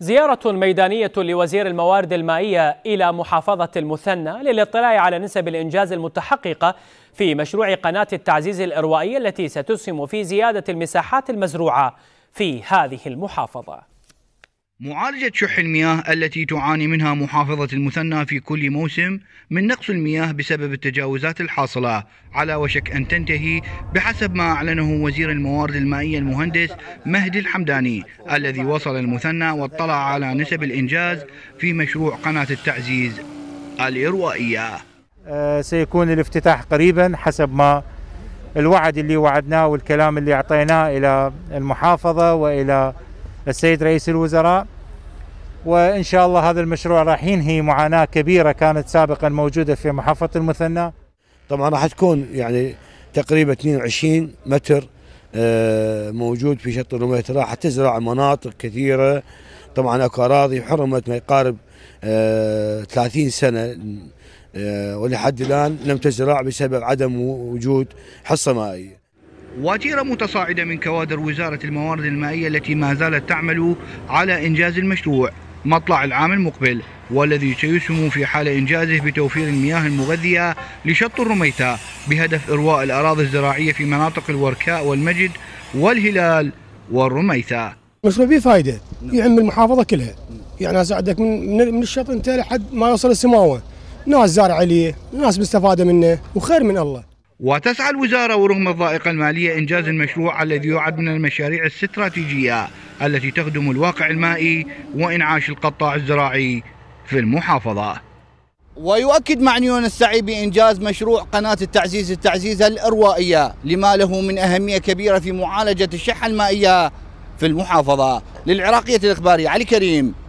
زيارة ميدانية لوزير الموارد المائية إلى محافظة المثنى للاطلاع على نسب الإنجاز المتحققة في مشروع قناة التعزيز الإروائية التي ستسهم في زيادة المساحات المزروعة في هذه المحافظة معالجة شح المياه التي تعاني منها محافظة المثنى في كل موسم من نقص المياه بسبب التجاوزات الحاصلة على وشك أن تنتهي بحسب ما أعلنه وزير الموارد المائية المهندس مهدي الحمداني الذي وصل المثنى واطلع على نسب الإنجاز في مشروع قناة التعزيز الإروائية آه، سيكون الافتتاح قريبا حسب ما الوعد اللي وعدناه والكلام اللي أعطيناه إلى المحافظة وإلى السيد رئيس الوزراء وإن شاء الله هذا المشروع راح ينهي معاناة كبيرة كانت سابقا موجودة في محافظة المثنى طبعا راح تكون يعني تقريبا 22 متر آه، موجود في شط الرميه راح تزرع مناطق كثيرة طبعا اكو اراضي حرمت ما يقارب 30 آه، سنة آه، ولحد الآن لم تزرع بسبب عدم وجود حصة مائية وتيرة متصاعدة من كوادر وزارة الموارد المائية التي ما زالت تعمل على إنجاز المشروع مطلع العام المقبل والذي سيسهم في حال إنجازه بتوفير المياه المغذية لشط الرميتة بهدف إرواء الأراضي الزراعية في مناطق الوركاء والمجد والهلال والرميتة مشروع به فايدة يعم المحافظة كلها يعني أساعدك من, من الشط انت لحد ما يوصل السماوة ناس زارع عليه ناس مستفادة منه وخير من الله وتسعى الوزارة ورغم الضائقة المالية إنجاز المشروع الذي يعد من المشاريع الاستراتيجية التي تخدم الواقع المائي وإنعاش القطاع الزراعي في المحافظة ويؤكد معنيون السعي بإنجاز مشروع قناة التعزيز التعزيز الإروائية لما له من أهمية كبيرة في معالجة الشحة المائية في المحافظة للعراقية الإخبارية علي كريم